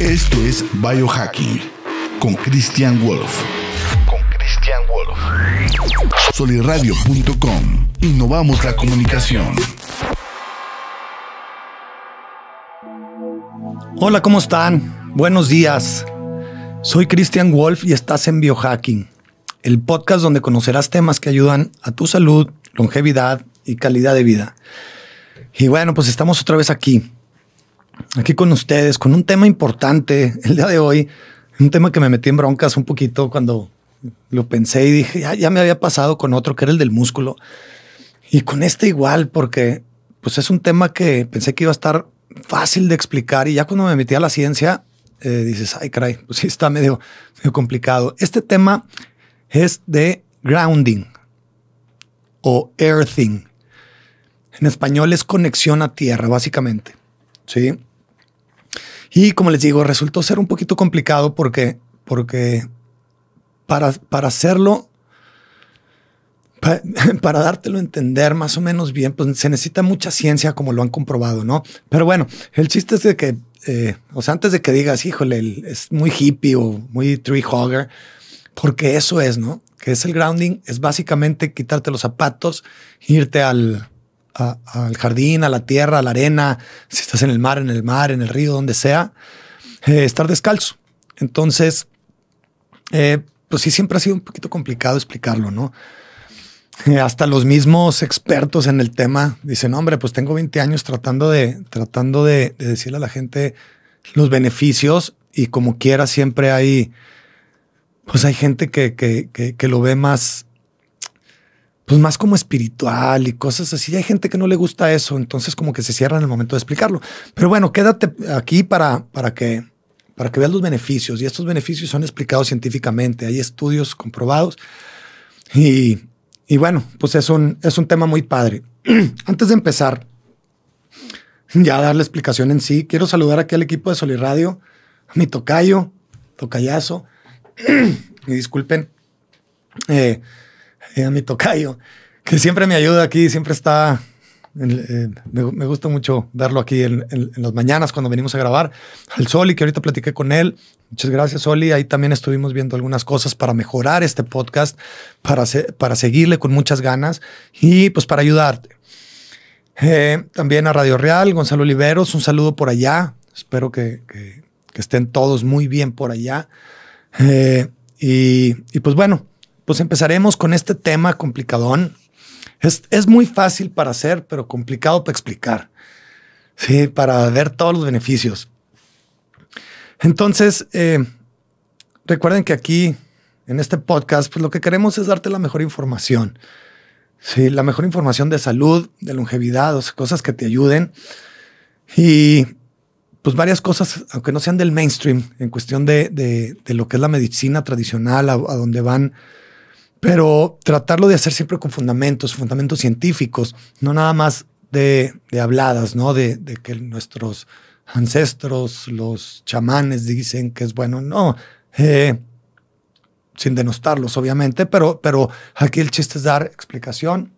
Esto es Biohacking con Christian Wolf. Con Christian Wolf. Solirradio.com. Innovamos la comunicación. Hola, ¿cómo están? Buenos días. Soy Christian Wolf y estás en Biohacking, el podcast donde conocerás temas que ayudan a tu salud, longevidad y calidad de vida. Y bueno, pues estamos otra vez aquí aquí con ustedes con un tema importante el día de hoy, un tema que me metí en broncas un poquito cuando lo pensé y dije, ya, me había pasado con otro que era el del músculo. Y con este igual, porque pues es un tema que pensé que iba a estar fácil de explicar y ya cuando me metí a la ciencia, eh, dices, ay, caray, pues sí está medio, medio complicado. Este tema es de grounding o earthing. En español es conexión a tierra, básicamente. Sí. Y como les digo, resultó ser un poquito complicado porque, porque para, para hacerlo, para, dártelo a entender más o menos bien, pues se necesita mucha ciencia como lo han comprobado, ¿no? Pero bueno, el chiste es de que, eh, o sea, antes de que digas, híjole, es muy hippie o muy tree hogger, porque eso es, ¿no? Que es el grounding, es básicamente quitarte los zapatos, irte al, al jardín, a la tierra, a la arena, si estás en el mar, en el mar, en el río, donde sea, eh, estar descalzo. Entonces, eh, pues sí, siempre ha sido un poquito complicado explicarlo, ¿no? Eh, hasta los mismos expertos en el tema dicen, hombre, pues tengo 20 años tratando de, tratando de, decirle a la gente los beneficios y como quiera siempre hay, pues hay gente que, que, que, que lo ve más, pues más como espiritual y cosas así. Hay gente que no le gusta eso, entonces como que se cierra en el momento de explicarlo. Pero bueno, quédate aquí para, para que para que veas los beneficios y estos beneficios son explicados científicamente, hay estudios comprobados y, bueno, pues es un, es un tema muy padre. Antes de empezar, ya dar la explicación en sí, quiero saludar aquí al equipo de Soliradio, a mi tocayo, tocayazo, y disculpen, eh, a mi tocayo, que siempre me ayuda aquí, siempre está. me, me, gusta mucho verlo aquí en, las mañanas cuando venimos a grabar. Al Soli, que ahorita platiqué con él. Muchas gracias, Soli. Ahí también estuvimos viendo algunas cosas para mejorar este podcast, para, para seguirle con muchas ganas y pues para ayudarte. Eh, también a Radio Real, Gonzalo Oliveros, un saludo por allá. Espero que, estén todos muy bien por allá. Eh, y pues bueno, pues empezaremos con este tema complicadón. Es, muy fácil para hacer, pero complicado para explicar. Sí, para ver todos los beneficios. Entonces, eh, recuerden que aquí, en este podcast, pues lo que queremos es darte la mejor información. Sí, la mejor información de salud, de longevidad, o cosas que te ayuden. Y pues varias cosas, aunque no sean del mainstream, en cuestión de, lo que es la medicina tradicional, a, a donde van pero tratarlo de hacer siempre con fundamentos, fundamentos científicos, no nada más de, habladas, ¿no? De, que nuestros ancestros, los chamanes dicen que es bueno, no, eh, sin denostarlos, obviamente, pero, pero aquí el chiste es dar explicación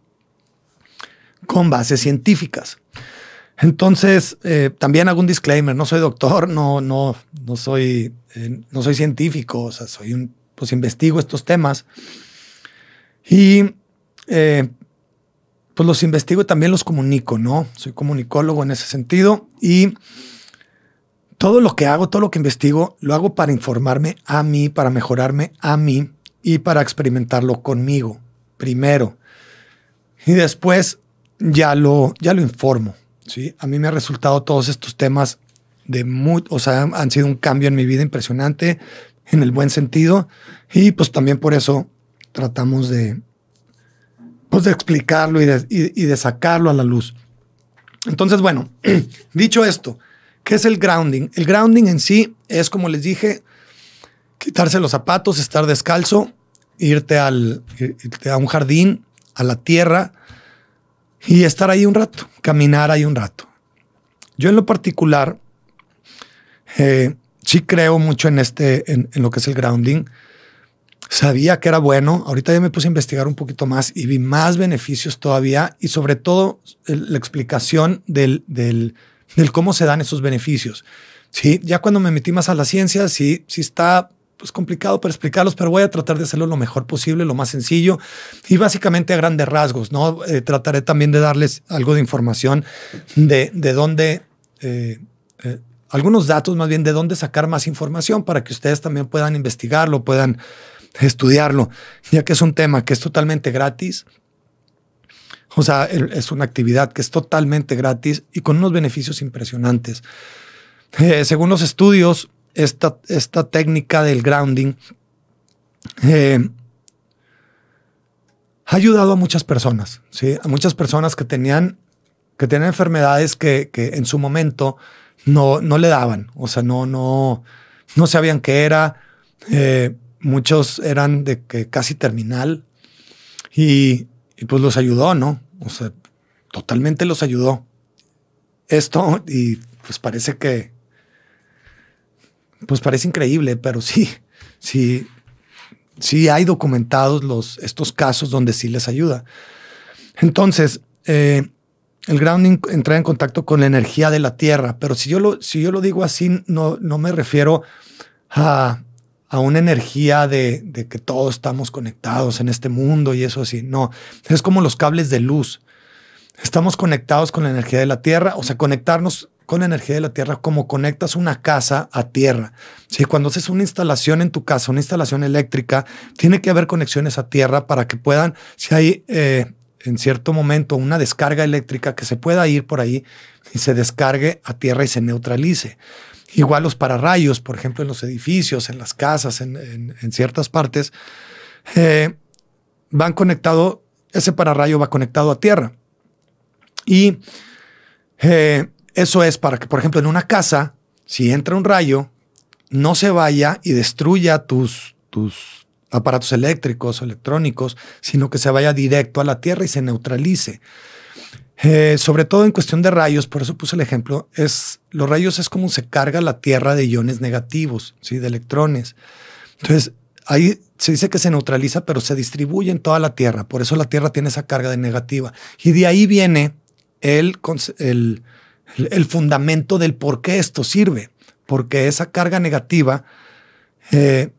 con bases científicas. Entonces, eh, también hago un disclaimer, no soy doctor, no, no, no soy, eh, no soy científico, o sea, soy un, pues investigo estos temas, y eh, pues los investigo y también los comunico, ¿no? Soy comunicólogo en ese sentido y todo lo que hago, todo lo que investigo, lo hago para informarme a mí, para mejorarme a mí y para experimentarlo conmigo primero. Y después ya lo, ya lo informo. ¿sí? A mí me ha resultado todos estos temas de muy, o sea, han sido un cambio en mi vida impresionante, en el buen sentido. Y pues también por eso tratamos de, pues, de explicarlo y de, sacarlo a la luz. Entonces, bueno, dicho esto, ¿qué es el grounding? El grounding en sí es, como les dije, quitarse los zapatos, estar descalzo, irte, al, a un jardín, a la tierra y estar ahí un rato, caminar ahí un rato. Yo en lo particular, eh, sí creo mucho en, este, en lo que es el grounding sabía que era bueno. Ahorita ya me puse a investigar un poquito más y vi más beneficios todavía y sobre todo la explicación del, del, cómo se dan esos beneficios. Sí, ya cuando me metí más a la ciencia, sí, sí está pues, complicado para explicarlos, pero voy a tratar de hacerlo lo mejor posible, lo más sencillo y básicamente a grandes rasgos, ¿no? Eh, trataré también de darles algo de información de, de dónde... Eh, eh, algunos datos más bien de dónde sacar más información para que ustedes también puedan investigarlo, puedan estudiarlo, ya que es un tema que es totalmente gratis. O sea, es una actividad que es totalmente gratis y con unos beneficios impresionantes. Eh, según los estudios, esta, esta técnica del grounding eh, ha ayudado a muchas personas, ¿sí? a muchas personas que tenían, que tenían enfermedades que, en su momento no, no le daban, o sea, no, no, no sabían qué era. Eh, muchos eran de que casi terminal y, pues los ayudó, ¿no? O sea, totalmente los ayudó. Esto y pues parece que, pues parece increíble, pero sí, sí, sí hay documentados los, estos casos donde sí les ayuda. Entonces, eh, el grounding entra en contacto con la energía de la tierra, pero si yo lo, si yo lo digo así, no, no me refiero a a una energía de, que todos estamos conectados en este mundo y eso así. No, es como los cables de luz. Estamos conectados con la energía de la Tierra, o sea, conectarnos con la energía de la Tierra como conectas una casa a Tierra. Si Cuando haces una instalación en tu casa, una instalación eléctrica, tiene que haber conexiones a Tierra para que puedan, si hay eh, en cierto momento una descarga eléctrica que se pueda ir por ahí y se descargue a Tierra y se neutralice. Igual los pararrayos, por ejemplo, en los edificios, en las casas, en, ciertas partes, eh, van conectado, ese pararrayo va conectado a tierra. Y eh, eso es para que, por ejemplo, en una casa, si entra un rayo, no se vaya y destruya tus, tus aparatos eléctricos o electrónicos, sino que se vaya directo a la tierra y se neutralice. Eh, sobre todo en cuestión de rayos, por eso puse el ejemplo, es los rayos es como se carga la Tierra de iones negativos, ¿sí? de electrones. Entonces, ahí se dice que se neutraliza, pero se distribuye en toda la Tierra. Por eso la Tierra tiene esa carga de negativa. Y de ahí viene el, el, fundamento del por qué esto sirve. Porque esa carga negativa eh,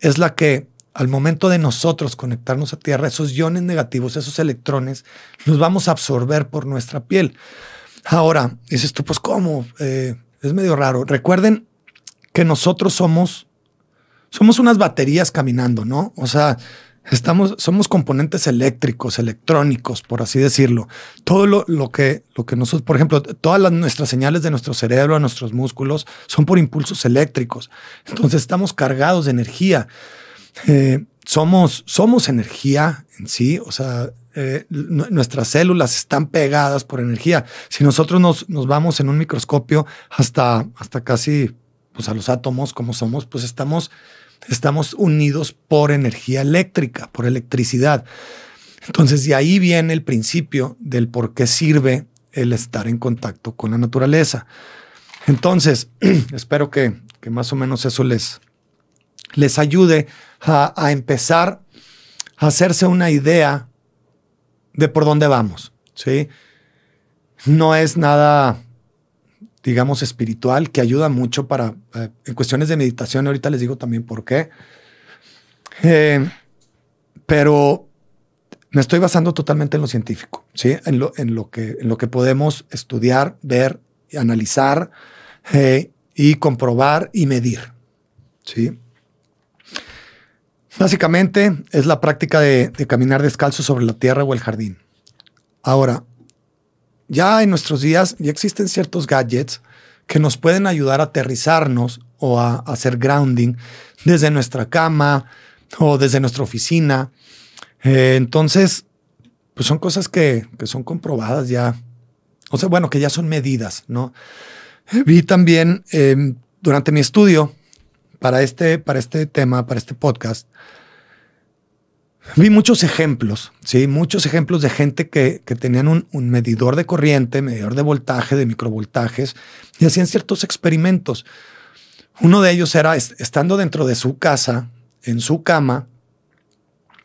es la que al momento de nosotros conectarnos a Tierra, esos iones negativos, esos electrones, los vamos a absorber por nuestra piel. Ahora, dices tú, pues cómo, eh, es medio raro. Recuerden que nosotros somos, somos unas baterías caminando, ¿no? O sea, estamos, somos componentes eléctricos, electrónicos, por así decirlo. Todo lo, que, lo que nosotros, por ejemplo, todas las, nuestras señales de nuestro cerebro a nuestros músculos son por impulsos eléctricos. Entonces estamos cargados de energía. Eh, somos, somos energía en sí, o sea, eh, nuestras células están pegadas por energía. Si nosotros nos, vamos en un microscopio hasta, hasta casi pues, a los átomos como somos, pues estamos, estamos unidos por energía eléctrica, por electricidad. Entonces, de ahí viene el principio del por qué sirve el estar en contacto con la naturaleza. Entonces, espero que, que más o menos eso les, les ayude a, empezar a hacerse una idea de por dónde vamos. ¿sí? No es nada, digamos, espiritual, que ayuda mucho para, eh, en cuestiones de meditación, ahorita les digo también por qué. Eh, pero me estoy basando totalmente en lo científico, ¿sí? en, lo, que, en lo que podemos estudiar, ver, analizar eh, y comprobar y medir. ¿sí? Básicamente es la práctica de, caminar descalzo sobre la tierra o el jardín. Ahora, ya en nuestros días ya existen ciertos gadgets que nos pueden ayudar a aterrizarnos o a, hacer grounding desde nuestra cama o desde nuestra oficina. Eh, entonces, pues son cosas que, son comprobadas ya. O sea, bueno, que ya son medidas, ¿no? Vi también eh, durante mi estudio para este, para este tema, para este podcast, vi muchos ejemplos, Muchos ejemplos de gente que, tenían un, medidor de corriente, medidor de voltaje, de microvoltajes, y hacían ciertos experimentos. Uno de ellos era, estando dentro de su casa, en su cama,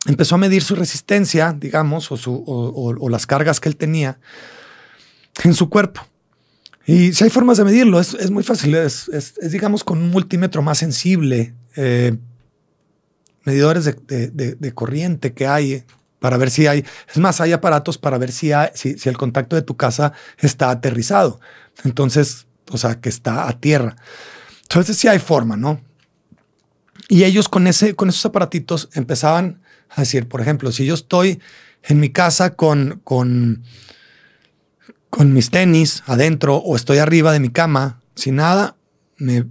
empezó a medir su resistencia, digamos, o las cargas que él tenía en su cuerpo. Y si hay formas de medirlo, es, es muy fácil. Es, es, digamos, con un multímetro más sensible, eh, medidores de, corriente que hay para ver si hay. Es más, hay aparatos para ver si, si, el contacto de tu casa está aterrizado. Entonces, o sea, que está a tierra. Entonces, sí hay forma, ¿no? Y ellos con, ese, con esos aparatitos empezaban a decir, por ejemplo, si yo estoy en mi casa con, con con mis tenis adentro o estoy arriba de mi cama, sin nada, me,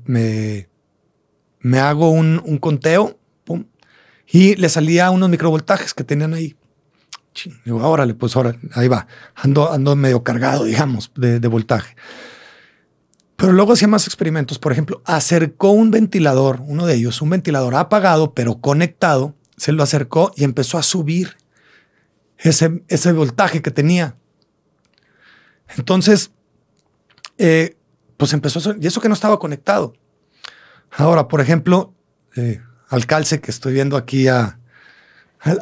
me, hago un, conteo y le salía unos microvoltajes que tenían ahí. digo, órale, pues ahora, ahí va. Ando, ando medio cargado, digamos, de, de voltaje. Pero luego hacía más experimentos. Por ejemplo, acercó un ventilador, uno de ellos, un ventilador apagado, pero conectado, se lo acercó y empezó a subir ese, ese voltaje que tenía. Entonces, eh, pues empezó a... Y eso que no estaba conectado. Ahora, por ejemplo, eh, que estoy viendo aquí a,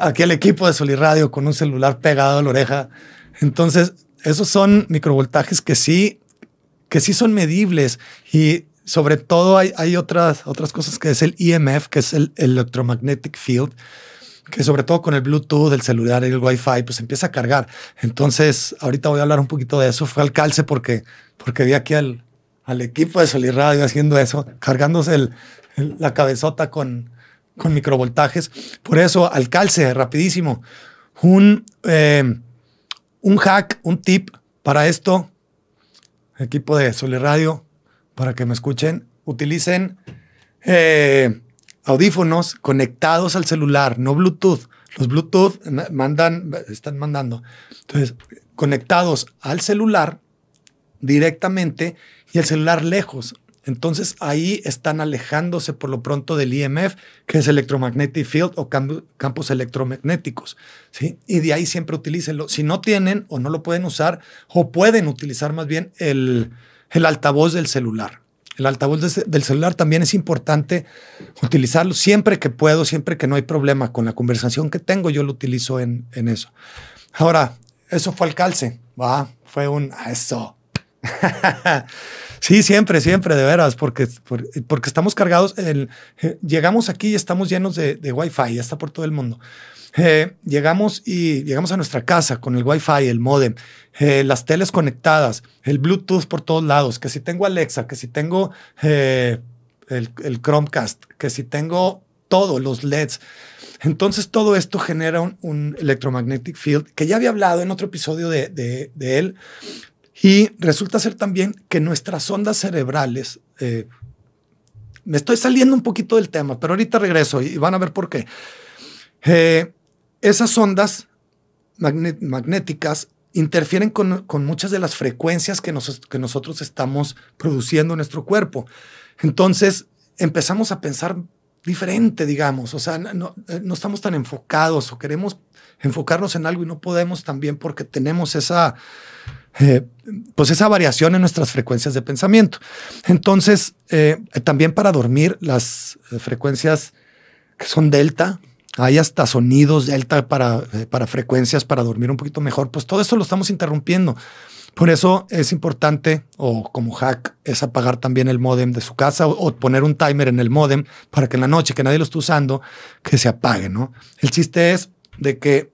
aquí equipo de Radio con un celular pegado a la oreja. Entonces, esos son microvoltajes que sí, que sí son medibles y sobre todo hay, otras, otras cosas que es el EMF, que es el Electromagnetic Field, que sobre todo con el Bluetooth, el celular y el Wi-Fi, pues empieza a cargar. Entonces, ahorita voy a hablar un poquito de eso. Fue al calce porque, porque vi aquí al, al equipo de Soliradio haciendo eso, cargándose la cabezota con, con microvoltajes. Por eso, al calce, rapidísimo. Un, eh, un hack, un tip para esto, equipo de Soliradio, para que me escuchen, utilicen... Eh, audífonos conectados al celular, no Bluetooth. Los Bluetooth mandan, están mandando. Entonces, conectados al celular directamente y el celular lejos. Entonces ahí están alejándose por lo pronto del IMF, que es Electromagnetic Field o campos electromagnéticos. ¿sí? Y de ahí siempre utilícenlo. Si no tienen o no lo pueden usar, o pueden utilizar más bien el, el altavoz del celular. El altavoz del celular también es importante utilizarlo siempre que puedo, siempre que no hay problema con la conversación que tengo, yo lo utilizo en, en eso. Ahora, eso fue el calce, ¿va? Fue un ah, eso. Sí, siempre, siempre, de veras, porque, porque estamos cargados. El, eh, llegamos aquí y estamos llenos de, de Wi-Fi, ya está por todo el mundo. Eh, llegamos y llegamos a nuestra casa con el Wi-Fi, el modem, eh, las teles conectadas, el Bluetooth por todos lados, que si tengo Alexa, que si tengo el, Chromecast, que si tengo todos los LEDs. Entonces todo esto genera un, electromagnetic field que ya había hablado en otro episodio de, de él, y resulta ser también que nuestras ondas cerebrales, eh, me estoy saliendo un poquito del tema, pero ahorita regreso y van a ver por qué. Eh, esas ondas magnéticas interfieren con, muchas de las frecuencias que, que nosotros estamos produciendo en nuestro cuerpo. Entonces empezamos a pensar diferente, digamos, o sea, no, eh, no estamos tan enfocados o queremos enfocarnos en algo y no podemos también porque tenemos esa eh, pues esa variación en nuestras frecuencias de pensamiento. Entonces, eh, también para dormir, las eh, frecuencias que son delta, hay hasta sonidos delta para, para frecuencias para dormir un poquito mejor, pues todo eso lo estamos interrumpiendo. Por eso es importante, o como hack, es apagar también el modem de su casa o, poner un timer en el modem para que en la noche que nadie lo esté usando, que se apague, ¿no? El chiste es de que,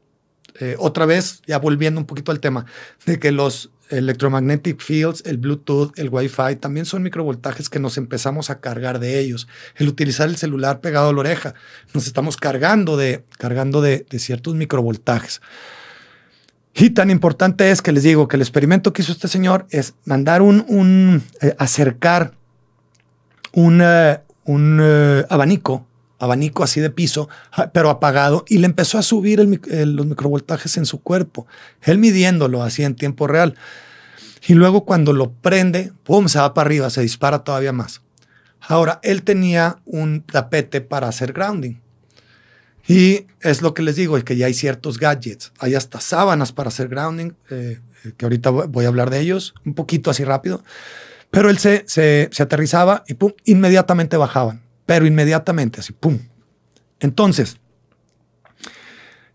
otra vez, ya volviendo un poquito al tema, de que los electromagnetic fields, el Bluetooth, el wifi, también son microvoltajes que nos empezamos a cargar de ellos. El utilizar el celular pegado a la oreja, nos estamos cargando de, cargando de, ciertos microvoltajes. Y tan importante es que les digo que el experimento que hizo este señor es mandar un, eh, acercar un, eh, un eh, abanico abanico así de piso, ah, pero apagado, y le empezó a subir los microvoltajes en su cuerpo, él midiéndolo así en tiempo real. Y luego cuando lo prende, ¡pum!, se va para arriba, se dispara todavía más. Ahora, él tenía un tapete para hacer grounding. Y es lo que les digo, es que ya hay ciertos gadgets, hay hasta sábanas para hacer grounding, eh, que ahorita voy a hablar de ellos, un poquito así rápido, pero él se, se, se aterrizaba y pum, inmediatamente bajaban pero inmediatamente, así, ¡pum! Entonces,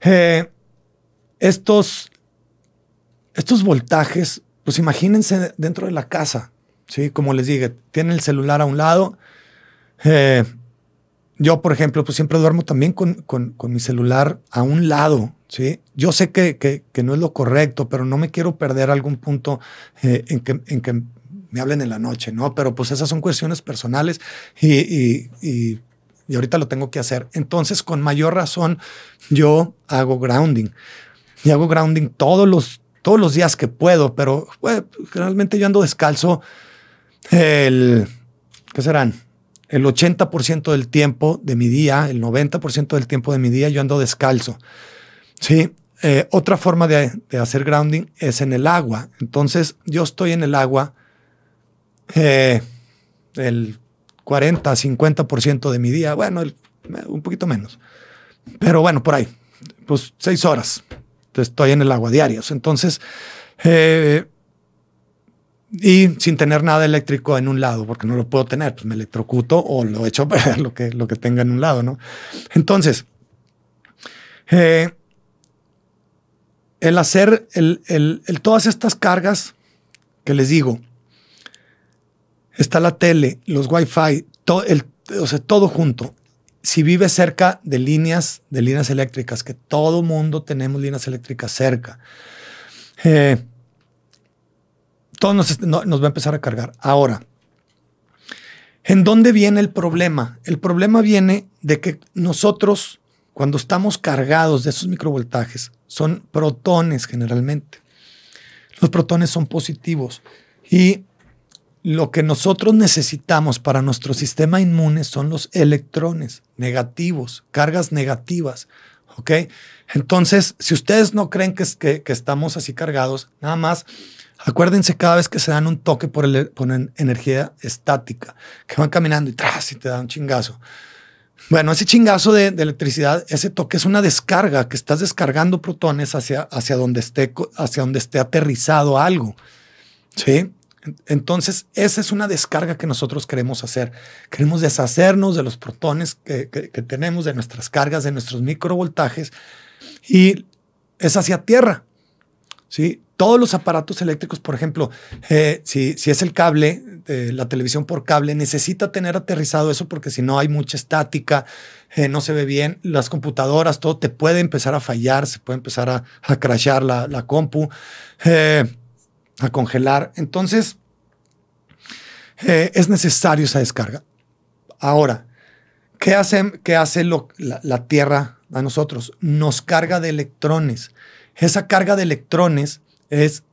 eh, estos, estos voltajes, pues imagínense dentro de la casa, ¿sí? Como les dije, tiene el celular a un lado. Eh, yo, por ejemplo, pues siempre duermo también con, mi celular a un lado, ¿sí? Yo sé que, no es lo correcto, pero no me quiero perder algún punto eh, en que me hablen en la noche, ¿no? Pero pues esas son cuestiones personales y, y, y, ahorita lo tengo que hacer. Entonces, con mayor razón, yo hago grounding. Y hago grounding todos los, todos los días que puedo, pero pues, generalmente yo ando descalzo el, ¿qué serán? El 80% del tiempo de mi día, el 90% del tiempo de mi día, yo ando descalzo. Sí, eh, otra forma de, de, hacer grounding es en el agua. Entonces, yo estoy en el agua eh, el 40, 50% de mi día, bueno, eh, un poquito menos. Pero bueno, por ahí, pues seis horas estoy en el agua diarios. Entonces, eh, y sin tener nada eléctrico en un lado, porque no lo puedo tener, pues me electrocuto o lo echo lo que, lo que tenga en un lado, ¿no? Entonces, el hacer todas estas cargas que les digo, está la tele, los wifi, todo, todo junto. Si vive cerca de líneas, de líneas eléctricas, que todo mundo tenemos líneas eléctricas cerca, eh, todo nos, nos va a empezar a cargar. Ahora, ¿en dónde viene el problema? El problema viene de que nosotros, cuando estamos cargados de esos microvoltajes, son protones generalmente. Los protones son positivos y lo que nosotros necesitamos para nuestro sistema inmune son los electrones negativos, cargas negativas. ¿Ok? Entonces, si ustedes no creen que, que, que estamos así cargados, nada más acuérdense cada vez que se dan un toque por, el, energía estática, que van caminando y tras y te dan un chingazo. Bueno, ese chingazo de, de, electricidad, ese toque es una descarga que estás descargando protones hacia, hacia, donde, esté, hacia donde esté aterrizado algo. ¿Sí? Entonces, esa es una descarga que nosotros queremos hacer. Queremos deshacernos de los protones que, tenemos, de nuestras cargas, de nuestros microvoltajes, y es hacia tierra. ¿sí? Todos los aparatos eléctricos, por ejemplo, eh, si, si, es el cable, eh, la televisión por cable, necesita tener aterrizado eso porque si no hay mucha estática, eh, no se ve bien, las computadoras, todo te puede empezar a fallar, se puede empezar a, a crashar la, la compu a congelar. Entonces, eh, es necesario esa descarga. Ahora, ¿qué hace, qué hace la, Tierra a nosotros? Nos carga de electrones. Esa carga de electrones es,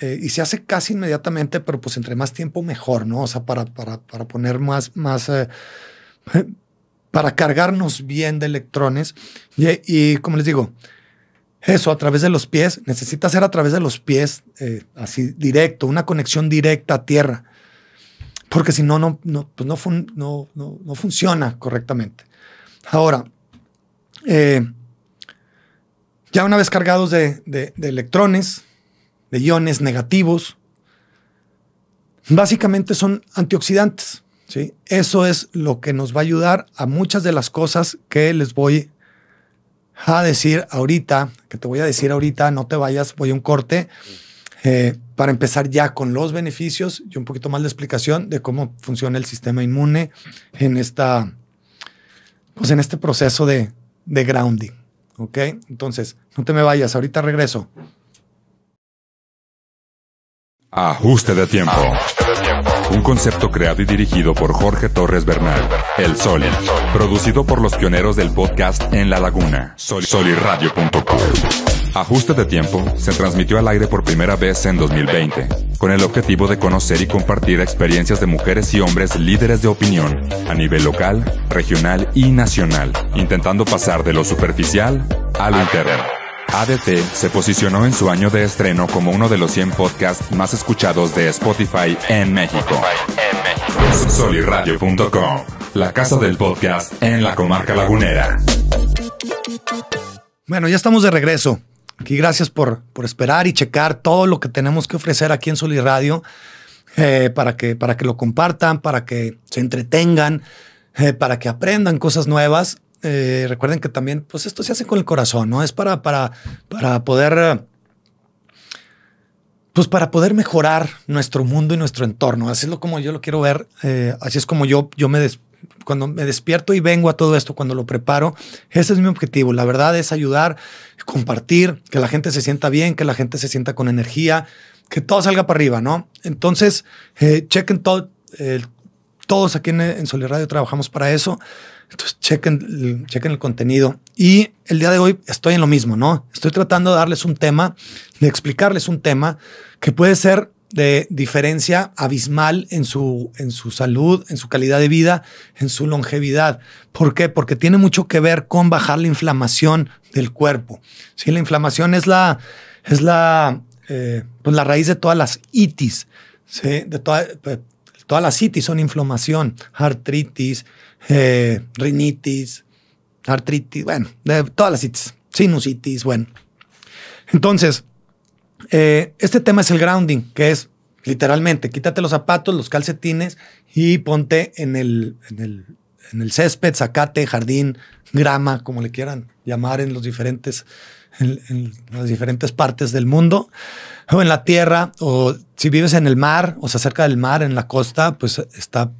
eh, y se hace casi inmediatamente, pero pues entre más tiempo mejor, ¿no? O sea, para, para, para poner más, más, eh, para cargarnos bien de electrones. y como les digo, eso, a través de los pies. Necesita ser a través de los pies, eh, así directo, una conexión directa a tierra. Porque si no, no, no, pues no, funciona correctamente. Ahora, eh, ya una vez cargados de, de electrones, de iones negativos, básicamente son antioxidantes. ¿sí? Eso es lo que nos va a ayudar a muchas de las cosas que les voy a decir ahorita, que te voy a decir ahorita, no te vayas, voy a un corte, eh, para empezar ya con los beneficios y un poquito más de explicación de cómo funciona el sistema inmune en, esta, pues en este proceso de, de grounding. ¿Ok? Entonces, no te me vayas, ahorita regreso. Ajuste de tiempo un concepto creado y dirigido por Jorge Torres Bernal, El Sol. producido por los pioneros del podcast en La Laguna, soliradio.com. Ajuste de tiempo se transmitió al aire por primera vez en 2020, con el objetivo de conocer y compartir experiencias de mujeres y hombres líderes de opinión a nivel local, regional y nacional, intentando pasar de lo superficial a lo interno. ADT se posicionó en su año de estreno como uno de los 100 podcasts más escuchados de Spotify en México. Soliradio.com, la casa del podcast en la comarca lagunera. Bueno, ya estamos de regreso. Aquí gracias por, por esperar y checar todo lo que tenemos que ofrecer aquí en Soliradio eh, para, que, para que lo compartan, para que se entretengan, eh, para que aprendan cosas nuevas eh, recuerden que también, pues esto se hace con el corazón, ¿no? Es para, para, para poder, pues para poder mejorar nuestro mundo y nuestro entorno. Así es como yo lo quiero ver. Eh, así es como yo, yo me cuando me despierto y vengo a todo esto, cuando lo preparo, ese es mi objetivo. La verdad es ayudar, compartir, que la gente se sienta bien, que la gente se sienta con energía, que todo salga para arriba, ¿no? Entonces, eh, chequen todo. todos aquí en, en Soler Radio trabajamos para eso. Entonces, chequen, chequen el contenido. Y el día de hoy estoy en lo mismo, ¿no? Estoy tratando de darles un tema, de explicarles un tema que puede ser de diferencia abismal en su, en su salud, en su calidad de vida, en su longevidad. ¿Por qué? Porque tiene mucho que ver con bajar la inflamación del cuerpo. Si La inflamación es la, es la, eh, pues la raíz de todas las itis, ¿sí? de todas Todas las citis son inflamación, artritis, eh, rinitis, artritis, bueno, todas las citis, sinusitis, bueno. Entonces, eh, este tema es el grounding, que es literalmente quítate los zapatos, los calcetines y ponte en el, en el, césped, zacate, jardín, grama, como le quieran llamar en, los diferentes, en las diferentes partes del mundo o en la tierra, o si vives en el mar, o sea, cerca del mar, en la costa, pues está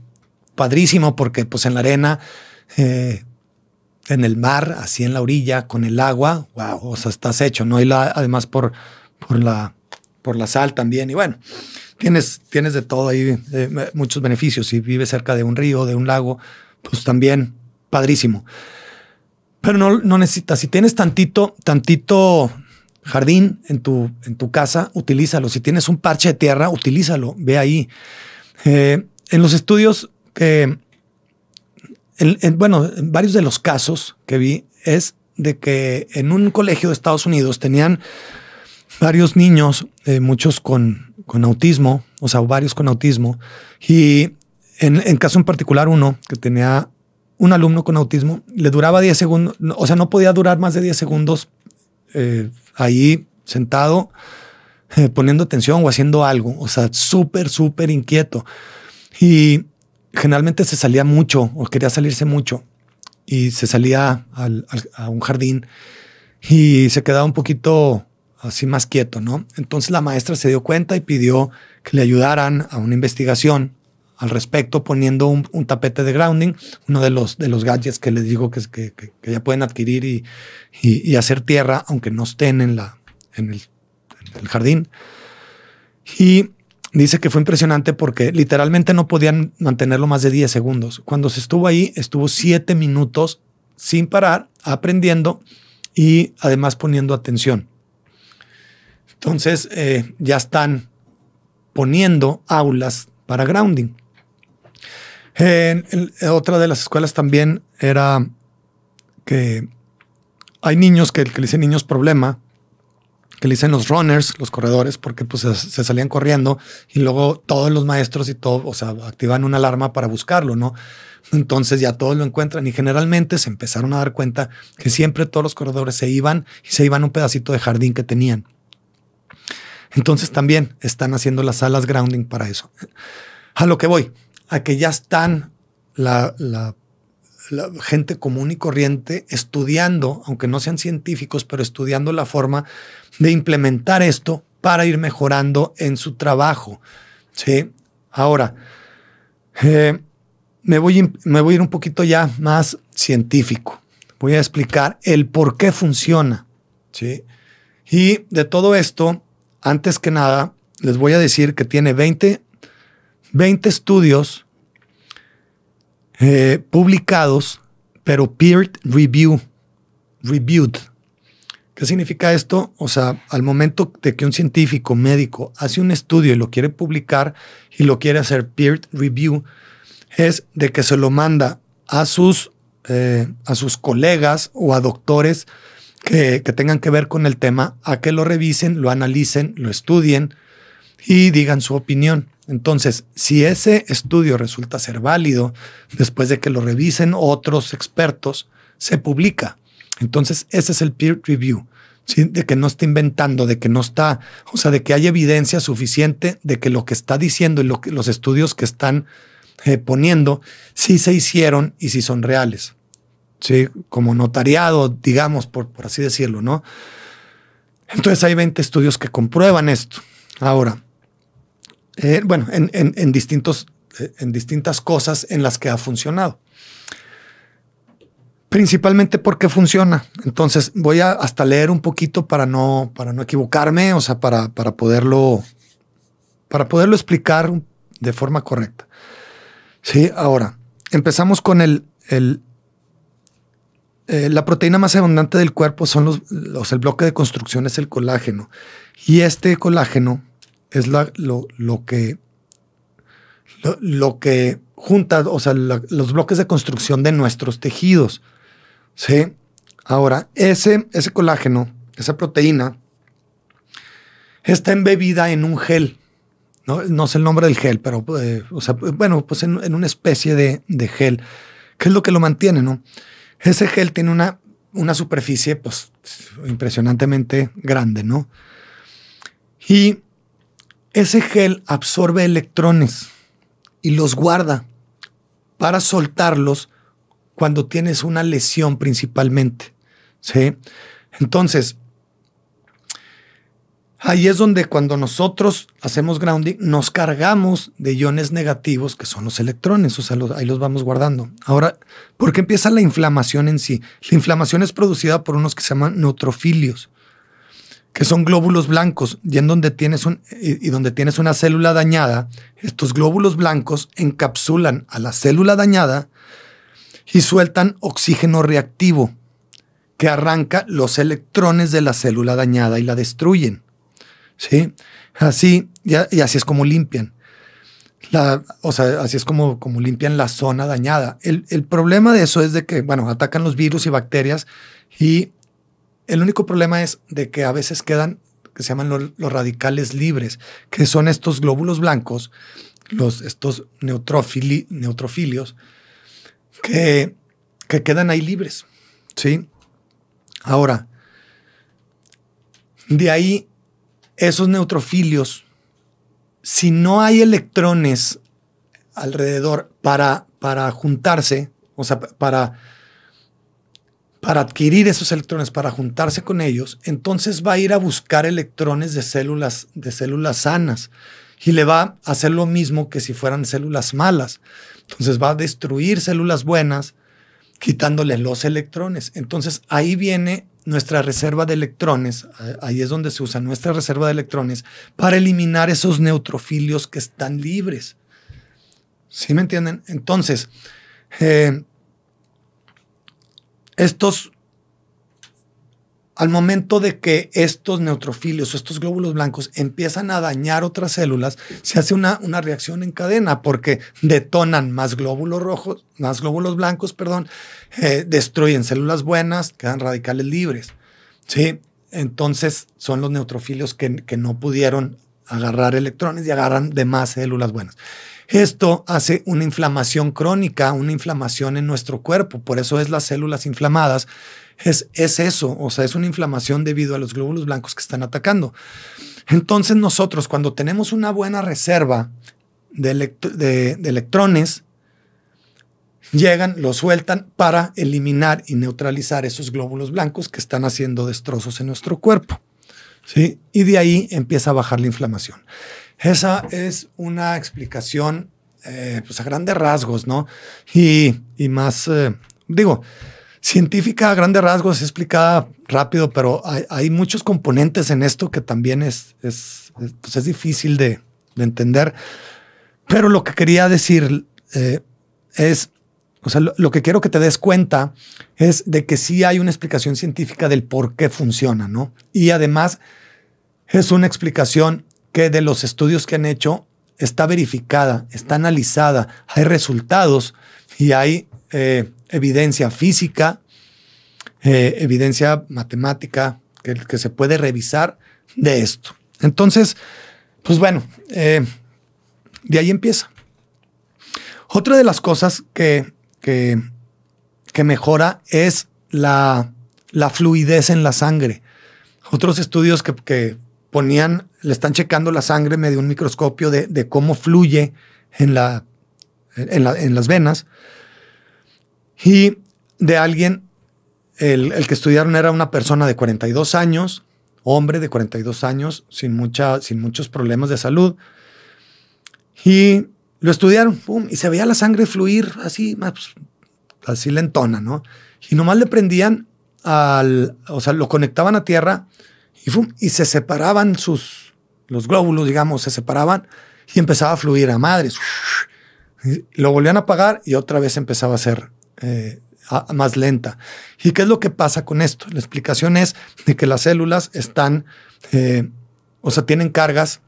padrísimo porque pues en la arena, eh, en el mar, así en la orilla, con el agua, wow, o sea, estás hecho, ¿no? hay la, además por, por, la, por la sal también, y bueno, tienes, tienes de todo ahí, eh, muchos beneficios. Si vives cerca de un río, de un lago, pues también padrísimo. Pero no, no necesitas, si tienes tantito, tantito jardín en tu, en tu casa, utilízalo. Si tienes un parche de tierra, utilízalo, ve ahí. Eh, en los estudios, bueno, en varios de los casos que vi es de que en un colegio de Estados Unidos tenían varios niños, eh, muchos con, con, autismo, o sea, varios con autismo, y en, caso en particular uno que tenía un alumno con autismo, le duraba 10 segundos, o sea, no podía durar más de 10 segundos eh, ahí sentado eh, poniendo atención o haciendo algo, o sea, súper, súper inquieto. Y generalmente se salía mucho o quería salirse mucho y se salía a un jardín y se quedaba un poquito así más quieto, ¿no? Entonces la maestra se dio cuenta y pidió que le ayudaran a una investigación al respecto poniendo un, tapete de grounding, uno de los, de los gadgets que les digo que, ya pueden adquirir y, hacer tierra, aunque no estén en, la, en, el, jardín. Y dice que fue impresionante porque literalmente no podían mantenerlo más de 10 segundos. Cuando se estuvo ahí, estuvo 7 minutos sin parar, aprendiendo y además poniendo atención. Entonces eh, ya están poniendo aulas para grounding. En, otra de las escuelas también era que hay niños que, que le dicen niños problema, que le dicen los runners, los corredores, porque pues se, salían corriendo y luego todos los maestros y todo, o sea, activan una alarma para buscarlo, ¿no? Entonces ya todos lo encuentran y generalmente se empezaron a dar cuenta que siempre todos los corredores se iban y se iban un pedacito de jardín que tenían. Entonces también están haciendo las salas grounding para eso. A lo que voy, a que ya están la, gente común y corriente estudiando, aunque no sean científicos, pero estudiando la forma de implementar esto para ir mejorando en su trabajo. Sí, ahora eh, me, voy, me voy a ir un poquito ya más científico. Voy a explicar el por qué funciona. Sí, y de todo esto, antes que nada, les voy a decir que tiene 20 20 estudios eh, publicados, pero peer review, reviewed. ¿Qué significa esto? O sea, al momento de que un científico médico hace un estudio y lo quiere publicar y lo quiere hacer peer review, es de que se lo manda a sus, eh, a sus colegas o a doctores que, tengan que ver con el tema a que lo revisen, lo analicen, lo estudien y digan su opinión. Entonces, si ese estudio resulta ser válido, después de que lo revisen otros expertos, se publica. Entonces, ese es el peer review, de que no está inventando, de que no está, o sea, de que hay evidencia suficiente de que lo que está diciendo y los estudios que están eh, poniendo sí se hicieron y sí son reales. ¿sí? Como notariado, digamos, por así decirlo, ¿no? Entonces hay 20 estudios que comprueban esto. Ahora, eh, bueno, en, distintos, eh, en distintas cosas en las que ha funcionado. Principalmente porque funciona. Entonces voy a hasta leer un poquito para no, para no equivocarme, o sea, para, para, poderlo, para poderlo explicar de forma correcta. Sí, ahora empezamos con el, eh, la proteína más abundante del cuerpo son los, los, el bloque de construcción es el colágeno. Y este colágeno es lo, que, lo, que junta, o sea, los bloques de construcción de nuestros tejidos. ¿sí? Ahora, ese, ese colágeno, esa proteína, está embebida en un gel. No, no sé el nombre del gel, pero, eh, o sea, bueno, pues en, una especie de, gel. que es lo que lo mantiene, no? Ese gel tiene una, una superficie, pues, impresionantemente grande, ¿no? Y ese gel absorbe electrones y los guarda para soltarlos cuando tienes una lesión principalmente. ¿sí? Entonces, ahí es donde cuando nosotros hacemos grounding, nos cargamos de iones negativos que son los electrones, o sea, ahí los vamos guardando. Ahora, ¿por qué empieza la inflamación en sí? La inflamación es producida por unos que se llaman neutrofilios que son glóbulos blancos y en donde tienes un, y, donde tienes una célula dañada, estos glóbulos blancos encapsulan a la célula dañada y sueltan oxígeno reactivo que arranca los electrones de la célula dañada y la destruyen. ¿Sí? Así, y, así es como limpian. La, o sea, así es como, como limpian la zona dañada. El, el, problema de eso es de que, bueno, atacan los virus y bacterias y el único problema es de que a veces quedan, que se llaman los, radicales libres, que son estos glóbulos blancos, los, estos neutrofilios, que, quedan ahí libres. ¿sí? Ahora, de ahí, esos neutrofilios, si no hay electrones alrededor para, para juntarse, o sea, para para adquirir esos electrones, para juntarse con ellos, entonces va a ir a buscar electrones de células, de células sanas y le va a hacer lo mismo que si fueran células malas. Entonces va a destruir células buenas quitándole los electrones. Entonces ahí viene nuestra reserva de electrones, ahí es donde se usa nuestra reserva de electrones para eliminar esos neutrofilios que están libres. ¿Sí me entienden? Entonces, eh, estos, al momento de que estos neutrofilios o estos glóbulos blancos empiezan a dañar otras células, se hace una, reacción en cadena porque detonan más glóbulos rojos, más glóbulos blancos, perdón, eh, destruyen células buenas, quedan radicales libres. Sí, entonces son los neutrofilios que, que no pudieron agarrar electrones y agarran de más células buenas. Esto hace una inflamación crónica, una inflamación en nuestro cuerpo, por eso es las células inflamadas. Es, es eso, o sea, es una inflamación debido a los glóbulos blancos que están atacando. Entonces nosotros cuando tenemos una buena reserva de, electrones, llegan, lo sueltan para eliminar y neutralizar esos glóbulos blancos que están haciendo destrozos en nuestro cuerpo. ¿sí? Y de ahí empieza a bajar la inflamación. Esa es una explicación, eh, pues a grandes rasgos, ¿no? Y, más, eh, digo, científica a grandes rasgos, explicada rápido, pero hay, muchos componentes en esto que también es, es, pues, difícil de, entender. Pero lo que quería decir eh, es, o sea, lo, que quiero que te des cuenta es de que sí hay una explicación científica del por qué funciona, ¿no? Y además es una explicación que de los estudios que han hecho está verificada, está analizada, hay resultados y hay eh, evidencia física, eh, evidencia matemática que, que, se puede revisar de esto. Entonces, pues bueno, eh, de ahí empieza. Otra de las cosas que, que, mejora es la, la, fluidez en la sangre. Otros estudios que, ponían, le están checando la sangre medio un microscopio de, cómo fluye en, la, en, las venas. Y de alguien, el, que estudiaron era una persona de 42 años, hombre de 42 años, sin, mucha, sin muchos problemas de salud. Y lo estudiaron, y se veía la sangre fluir así, pues, así lentona, ¿no? Y nomás le prendían al, o sea, lo conectaban a tierra y, se separaban sus, los glóbulos, digamos, se separaban y empezaba a fluir a madres. Lo volvían a apagar y otra vez empezaba a ser eh, más lenta. ¿Y qué es lo que pasa con esto? La explicación es de que las células están, eh, o sea, tienen cargas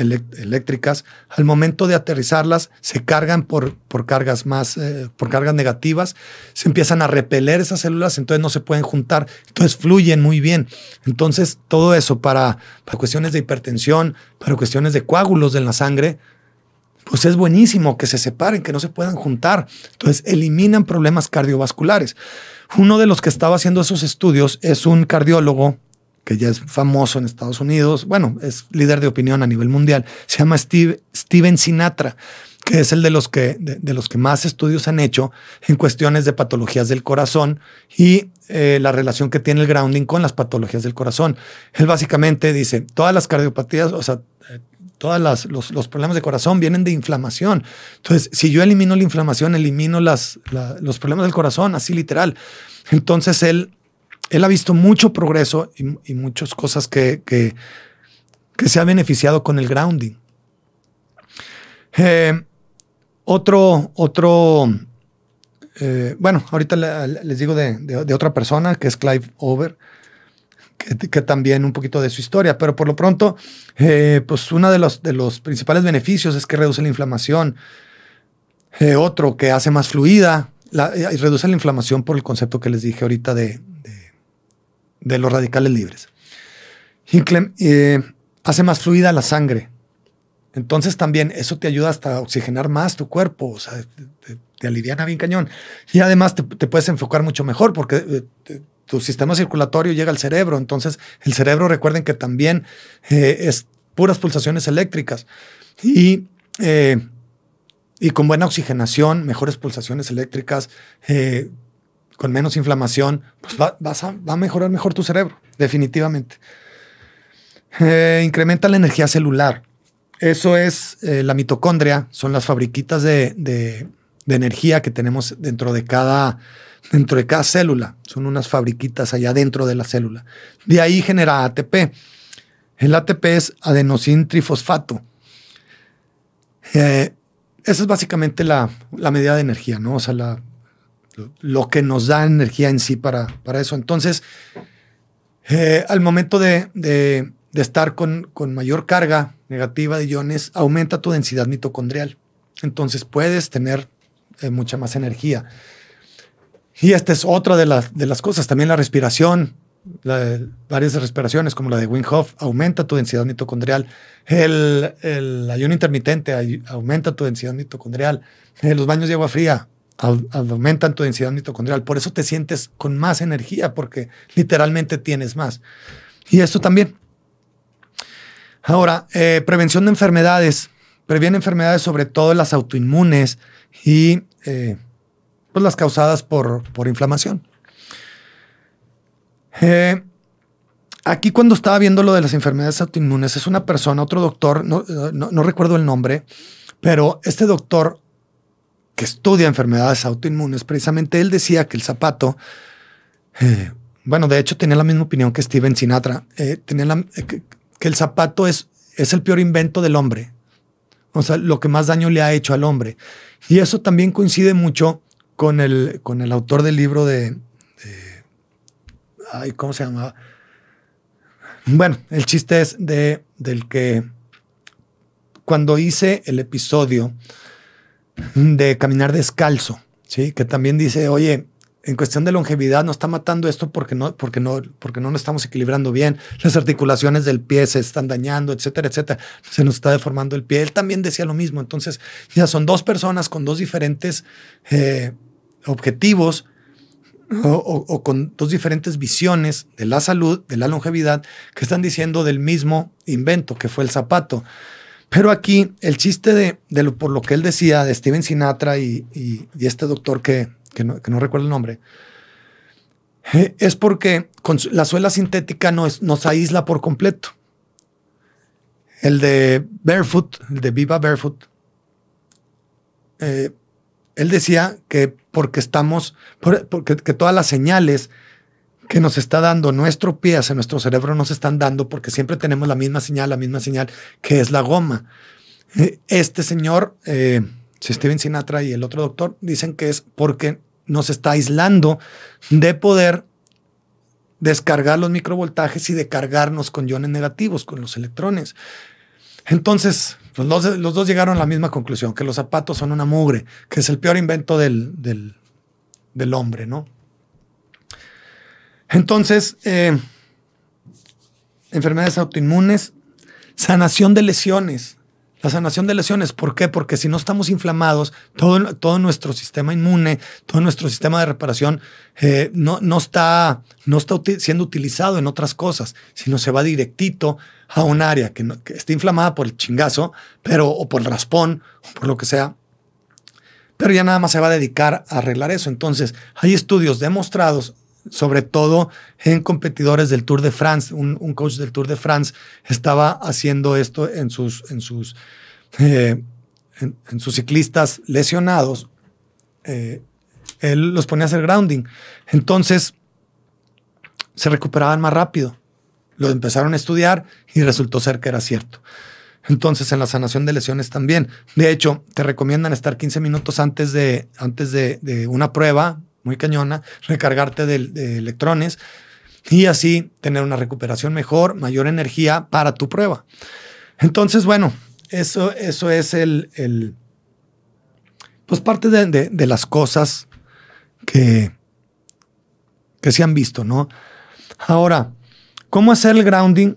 eléctricas, al momento de aterrizarlas, se cargan por, por cargas más, eh, por cargas negativas, se empiezan a repeler esas células, entonces no se pueden juntar, entonces fluyen muy bien. Entonces, todo eso para, para cuestiones de hipertensión, para cuestiones de coágulos en la sangre, pues es buenísimo que se separen, que no se puedan juntar. Entonces, eliminan problemas cardiovasculares. Uno de los que estaba haciendo esos estudios es un cardiólogo que ya es famoso en Estados Unidos, bueno, es líder de opinión a nivel mundial, se llama Steve, Steven Sinatra, que es el de los que, de, los que más estudios han hecho en cuestiones de patologías del corazón y eh, la relación que tiene el grounding con las patologías del corazón. Él básicamente dice, todas las cardiopatías, o sea, eh, todos los, problemas de corazón vienen de inflamación. Entonces, si yo elimino la inflamación, elimino los problemas del corazón, así literal. Entonces, él él ha visto mucho progreso y, muchas cosas que, que, se ha beneficiado con el grounding. Eh, otro, otro, eh, bueno, ahorita les digo de, otra persona que es Clive Over, que, también un poquito de su historia, pero por lo pronto, eh, pues uno de los, de los principales beneficios es que reduce la inflamación. otro que hace más fluida y reduce la inflamación por el concepto que les dije ahorita de, de los radicales libres. Eh, hace más fluida la sangre. Entonces también eso te ayuda hasta a oxigenar más tu cuerpo, o sea, te, alivia aliviana bien cañón. Y además te, puedes enfocar mucho mejor porque eh, tu sistema circulatorio llega al cerebro. Entonces el cerebro, recuerden que también eh, es puras pulsaciones eléctricas. Y y con buena oxigenación, mejores pulsaciones eléctricas, con menos inflamación, pues va, vas a, va a mejorar mejor tu cerebro, definitivamente. Eh, incrementa la energía celular. Eso es eh, la mitocondria, son las fabriquitas de, energía que tenemos dentro de, cada, dentro de cada célula. Son unas fabriquitas allá dentro de la célula. De ahí genera ATP. El ATP es adenosin trifosfato. Eh, esa es básicamente la, la, medida de energía, ¿no? O sea, la, lo que nos da energía en sí para, para eso. Entonces, eh, al momento de, estar con, mayor carga negativa de iones, aumenta tu densidad mitocondrial. Entonces puedes tener eh, mucha más energía. Y esta es otra de, de las cosas. También la respiración, varias respiraciones como la de Wim aumenta tu densidad mitocondrial. El, el ayuno intermitente aumenta tu densidad mitocondrial. Eh, los baños de agua fría aumentan tu densidad mitocondrial. Por eso te sientes con más energía, porque literalmente tienes más. Y esto también. Ahora, eh, prevención de enfermedades. Previene enfermedades, sobre todo las autoinmunes y eh, pues las causadas por, inflamación. Eh, aquí cuando estaba viendo lo de las enfermedades autoinmunes, es una persona, otro doctor, no recuerdo el nombre, pero este doctor que estudia enfermedades autoinmunes, precisamente él decía que el zapato, eh, bueno, de hecho tenía la misma opinión que Steven Sinatra, eh, tenía eh, que, el zapato es, es el peor invento del hombre, o sea, lo que más daño le ha hecho al hombre. Y eso también coincide mucho con el, con el autor del libro de, ¿cómo se llamaba? Bueno, el chiste es de, del que cuando hice el episodio de caminar descalzo, ¿sí? que también dice, oye, en cuestión de longevidad no está matando esto porque no, porque no, porque no nos estamos equilibrando bien, las articulaciones del pie se están dañando, etcétera, etcétera, se nos está deformando el pie. Él también decía lo mismo, entonces ya son dos personas con dos diferentes eh, objetivos o, con dos diferentes visiones de la salud, de la longevidad, que están diciendo del mismo invento que fue el zapato. Pero aquí el chiste de, lo, por lo que él decía de Steven Sinatra y, este doctor que, no, recuerdo el nombre, eh, es porque la suela sintética nos aísla por completo. El de Barefoot, el de Viva Barefoot, eh, él decía que porque estamos, porque, que todas las señales que nos está dando nuestro pie hacia nuestro cerebro nos están dando porque siempre tenemos la misma señal, la misma señal que es la goma. Eh, este señor, eh, Steven Sinatra y el otro doctor dicen que es porque nos está aislando de poder descargar los microvoltajes y de cargarnos con iones negativos, con los electrones. Entonces, pues, los dos, los dos llegaron a la misma conclusión, que los zapatos son una mugre, que es el peor invento del hombre, ¿no? Entonces, eh, enfermedades autoinmunes, sanación de lesiones. La sanación de lesiones, ¿por qué? Porque si no estamos inflamados, todo, todo nuestro sistema inmune, todo nuestro sistema de reparación eh, no, está, no está siendo utilizado en otras cosas, sino se va directito a un área que, esté está inflamada por el chingazo, pero, o por el raspón, o por lo que sea, pero ya nada más se va a dedicar a arreglar eso. Entonces, hay estudios demostrados sobre todo en competidores del Tour de France. Un, coach del Tour de France estaba haciendo esto en sus, en sus, eh, en, sus ciclistas lesionados. Eh, él los ponía a hacer grounding. Entonces, se recuperaban más rápido. Lo empezaron a estudiar y resultó ser que era cierto. Entonces, en la sanación de lesiones también. De hecho, te recomiendan estar 15 minutos antes de, antes de, de una prueba muy cañona, recargarte de, electrones y así tener una recuperación mejor, mayor energía para tu prueba. Entonces, bueno, eso, eso es el, pues parte de, las cosas que, que se han visto, ¿no? Ahora, ¿cómo hacer el grounding?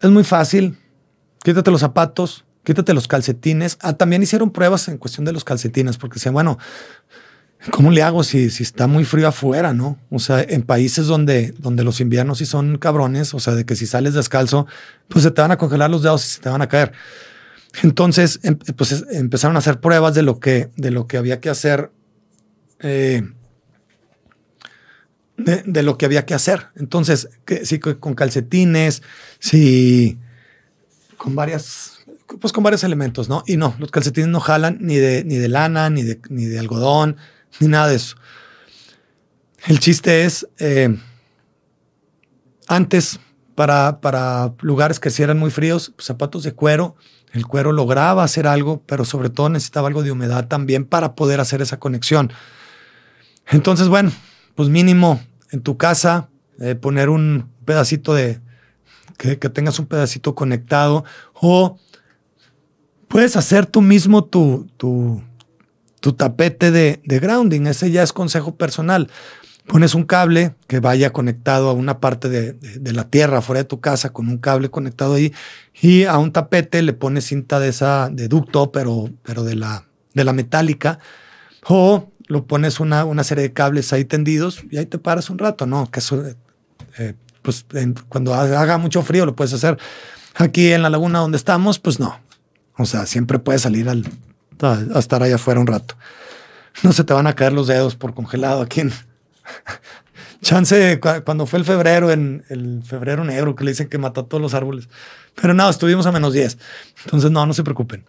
Es muy fácil. Quítate los zapatos, quítate los calcetines. Ah, también hicieron pruebas en cuestión de los calcetines, porque decían, bueno, ¿cómo le hago si, si está muy frío afuera, no? O sea, en países donde, donde los inviernos sí son cabrones, o sea, de que si sales descalzo, pues se te van a congelar los dedos y se te van a caer. Entonces, em, pues empezaron a hacer pruebas de lo que, de lo que había que hacer, eh, de, lo que había que hacer. Entonces, sí, con calcetines, sí, con varias pues con varios elementos, ¿no? Y no, los calcetines no jalan ni de, ni de lana, ni de, ni de algodón, ni nada de eso. El chiste es, eh, antes, para, lugares que si eran muy fríos, zapatos de cuero, el cuero lograba hacer algo, pero sobre todo necesitaba algo de humedad también para poder hacer esa conexión. Entonces, bueno, pues mínimo en tu casa eh, poner un pedacito de, que, que, tengas un pedacito conectado o puedes hacer tú mismo tu, tu, tu tapete de, grounding. Ese ya es consejo personal. Pones un cable que vaya conectado a una parte de, la tierra fuera de tu casa con un cable conectado ahí y a un tapete le pones cinta de esa de ducto, pero, pero de, la, de la metálica o lo pones una, una serie de cables ahí tendidos y ahí te paras un rato. No, que eso, eh, eh, pues cuando haga mucho frío lo puedes hacer aquí en la laguna donde estamos, pues no. O sea, siempre puedes salir al, a, estar allá afuera un rato. No se te van a caer los dedos por congelado aquí en... Chance cuando fue el febrero, en el febrero negro, que le dicen que mató todos los árboles. Pero no, estuvimos a menos 10. Entonces, no, no se preocupen.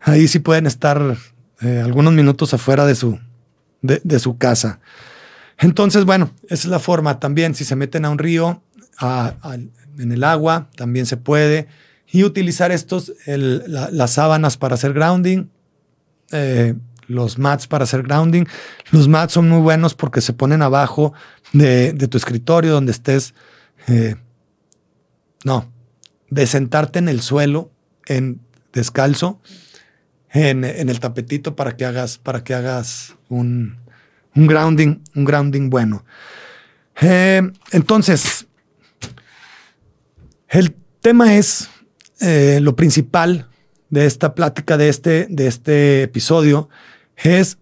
Ahí sí pueden estar eh, algunos minutos afuera de su, de, su casa. Entonces, bueno, esa es la forma también. Si se meten a un río, en el agua, también se puede. Y utilizar estos, las sábanas para hacer grounding. Eh, los mats para hacer grounding. Los mats son muy buenos porque se ponen abajo de, tu escritorio donde estés. Eh, no, de sentarte en el suelo, en descalzo, en, el tapetito para que hagas, para que hagas un, grounding, un grounding bueno. Eh, entonces, el tema es lo principal de esta plática, de este, de este episodio, es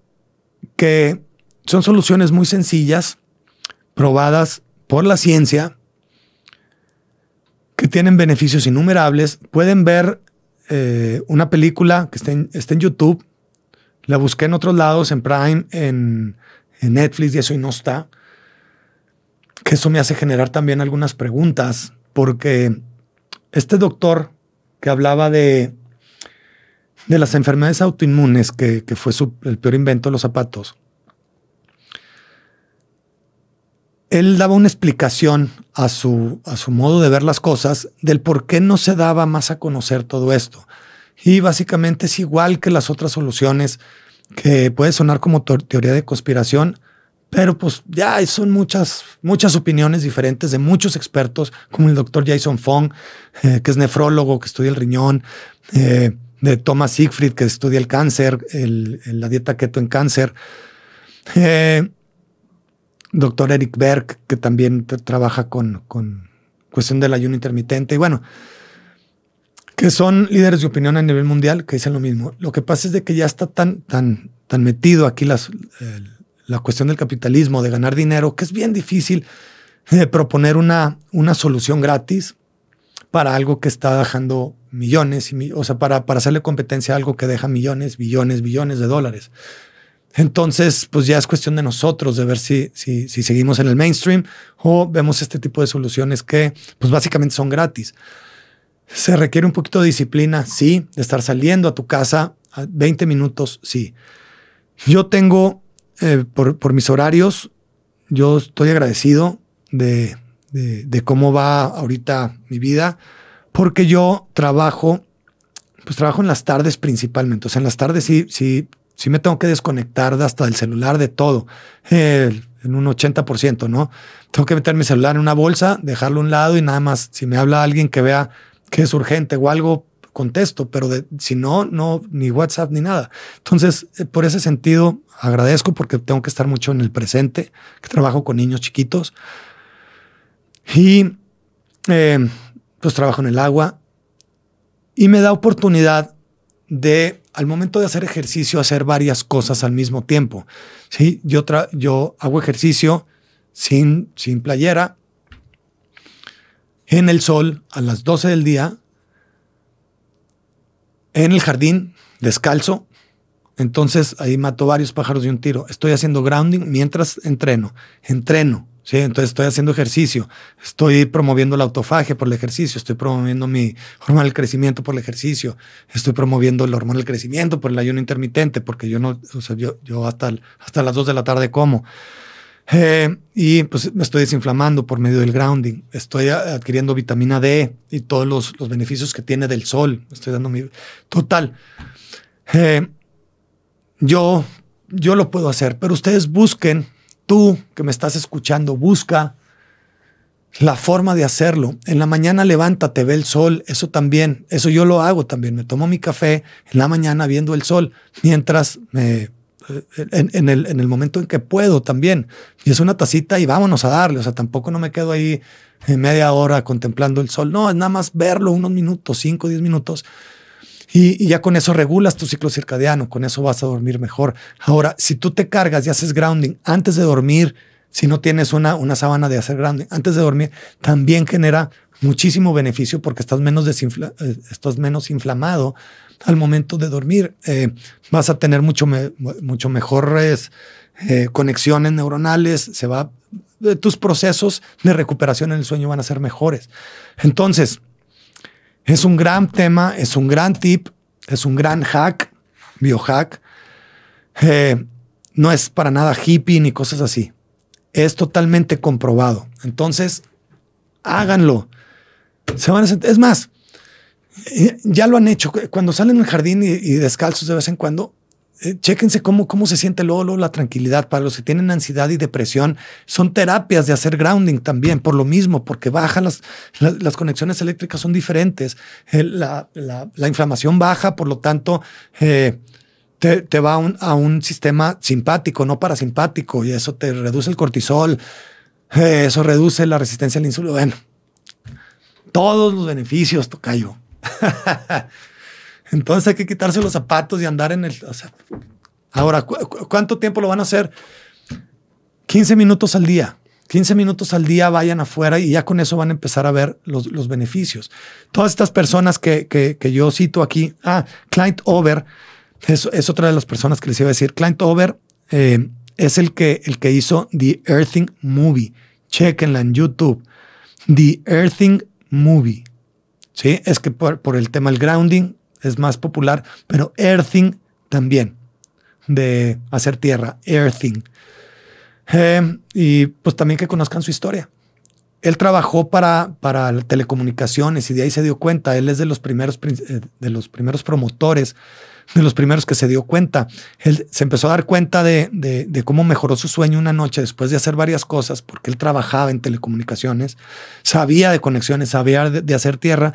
que son soluciones muy sencillas, probadas por la ciencia, que tienen beneficios innumerables. Pueden ver eh, una película que está en, está en, YouTube. La busqué en otros lados, en Prime, en, en Netflix, y eso y no está. Que eso me hace generar también algunas preguntas, porque este doctor que hablaba de de las enfermedades autoinmunes, que, fue el peor invento de los zapatos, él daba una explicación a su, a su modo de ver las cosas del por qué no se daba más a conocer todo esto. Y básicamente es igual que las otras soluciones, que puede sonar como teoría de conspiración, pero pues ya son muchas, muchas opiniones diferentes de muchos expertos, como el doctor Jason Fong, eh, que es nefrólogo, que estudia el riñón. Eh, de Thomas Siegfried, que estudia el cáncer, la dieta keto en cáncer. Eh, doctor Eric Berg, que también trabaja con, con cuestión del ayuno intermitente. Y bueno, que son líderes de opinión a nivel mundial que dicen lo mismo. Lo que pasa es de que ya está tan, tan, tan metido aquí la cuestión del capitalismo, de ganar dinero, que es bien difícil eh, proponer una, una solución gratis para algo que está dejando millones, y, o sea, para, para hacerle competencia a algo que deja millones, billones, billones de dólares. Entonces, pues ya es cuestión de nosotros de ver si, si, seguimos en el mainstream o vemos este tipo de soluciones que, pues básicamente son gratis. Se requiere un poquito de disciplina, sí, de estar saliendo a tu casa a 20 minutos, sí. Yo tengo, eh, por mis horarios, yo estoy agradecido de, de, cómo va ahorita mi vida, porque yo trabajo, pues trabajo en las tardes principalmente. O sea, en las tardes sí, sí, sí me tengo que desconectar hasta del celular, de todo, en un 80%, ¿no? Tengo que meter mi celular en una bolsa, dejarlo a un lado y nada más, si me habla alguien que vea que es urgente o algo, contesto, pero si no, no, ni WhatsApp ni nada. Entonces, eh, por ese sentido, agradezco porque tengo que estar mucho en el presente, que trabajo con niños chiquitos, y eh, pues trabajo en el agua y me da oportunidad de, al momento de hacer ejercicio, hacer varias cosas al mismo tiempo. ¿sí? Yo, yo hago ejercicio sin, sin playera, en el sol, a las 12 del día, en el jardín, descalzo. Entonces ahí mato varios pájaros de un tiro. Estoy haciendo grounding mientras entreno. Entreno, entonces estoy haciendo ejercicio, estoy promoviendo la autofagia por el ejercicio, estoy promoviendo mi hormona del crecimiento por el ejercicio, estoy promoviendo el hormona del crecimiento por el ayuno intermitente, porque yo no, o sea, yo, hasta, hasta las 2 de la tarde como. Eh, y pues me estoy desinflamando por medio del grounding. Estoy adquiriendo vitamina D y todos los, beneficios que tiene del sol. Estoy dando mi. Total. Eh, yo, yo lo puedo hacer, pero ustedes busquen Tú que me estás escuchando, busca la forma de hacerlo. En la mañana levántate, ve el sol. Eso también, eso yo lo hago también. Me tomo mi café en la mañana viendo el sol mientras eh, En, el, en el momento en que puedo también. Y es una tacita y vámonos a darle. O sea, tampoco no me quedo ahí eh, media hora contemplando el sol. No, es nada más verlo unos minutos, cinco, diez minutos y, ya con eso regulas tu ciclo circadiano, con eso vas a dormir mejor. Ahora, si tú te cargas y haces grounding antes de dormir, si no tienes una, una sábana de hacer grounding antes de dormir, también genera muchísimo beneficio porque estás menos, desinfla eh, estás menos inflamado al momento de dormir. Eh, vas a tener mucho, mucho mejores eh, conexiones neuronales, se va, tus procesos de recuperación en el sueño van a ser mejores. Entonces, es un gran tema, es un gran tip, es un gran hack, biohack. Eh, no es para nada hippie ni cosas así. Es totalmente comprobado. Entonces, háganlo. Se van a es más, eh, ya lo han hecho. Cuando salen al jardín y descalzos de vez en cuando, eh, chéquense cómo, cómo se siente luego, la tranquilidad. Para los que tienen ansiedad y depresión, son terapias de hacer grounding también, por lo mismo, porque bajan las, las, conexiones eléctricas son diferentes. Eh, la, inflamación baja, por lo tanto, eh, te, va a un, sistema simpático, no parasimpático, y eso te reduce el cortisol, eso reduce la resistencia al insulino. Bueno, todos los beneficios, tocayo. Entonces hay que quitarse los zapatos y andar en el... ahora, ¿cuánto tiempo lo van a hacer? 15 minutos al día. 15 minutos al día vayan afuera y ya con eso van a empezar a ver los, beneficios. Todas estas personas que, yo cito aquí, ah, Client Over, es, es, otra de las personas que les iba a decir, Client Over eh, es el que, el que hizo The Earthing Movie. Chequenla en YouTube. The Earthing Movie. Sí, es que por, por el tema del grounding, es más popular, pero earthing también, de hacer tierra, earthing. Em, y pues también que conozcan su historia. Él trabajó para, para telecomunicaciones y de ahí se dio cuenta. Él es de los primeros, eh, de los primeros promotores, de los primeros que se dio cuenta. Él se empezó a dar cuenta de, de, cómo mejoró su sueño una noche después de hacer varias cosas, porque él trabajaba en telecomunicaciones, sabía de conexiones, sabía de hacer tierra.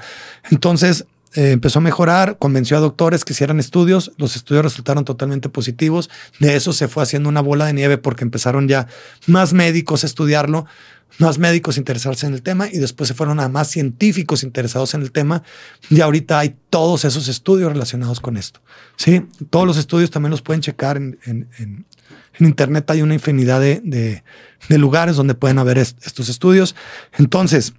Entonces eh, empezó a mejorar, convenció a doctores que hicieran estudios, los estudios resultaron totalmente positivos, de eso se fue haciendo una bola de nieve porque empezaron ya más médicos a estudiarlo, más médicos a interesarse en el tema y después se fueron a más científicos interesados en el tema y ahorita hay todos esos estudios relacionados con esto. ¿sí? Todos los estudios también los pueden checar en, Internet, hay una infinidad de, lugares donde pueden haber estos estudios. Entonces,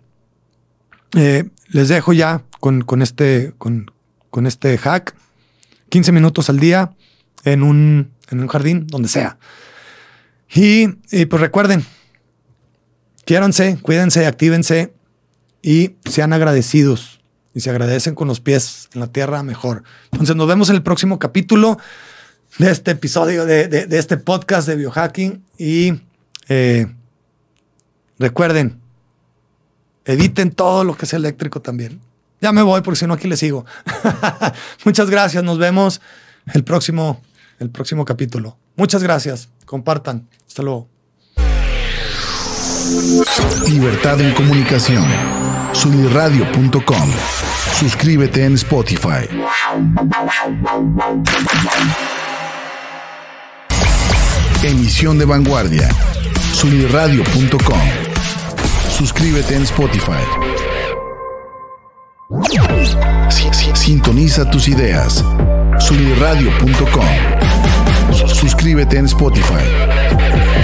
eh, les dejo ya con, este, con, este hack. 15 minutos al día en un, jardín, donde sea. Y, pues recuerden, quiéranse, cuídense, actívense y sean agradecidos. Y se agradecen con los pies en la tierra, mejor. Entonces nos vemos en el próximo capítulo de este episodio, de, este podcast de biohacking. Y eh, recuerden, Editen todo lo que es eléctrico también. Ya me voy porque si no aquí le sigo. Muchas gracias. Nos vemos el próximo, el próximo capítulo. Muchas gracias. Compartan. Hasta luego. Libertad en comunicación. Sunirradio.com. Suscríbete en Spotify. Emisión de vanguardia. Sunirradio.com. Suscríbete en Spotify. Sintoniza tus ideas. Subirradio.com. Suscríbete en Spotify.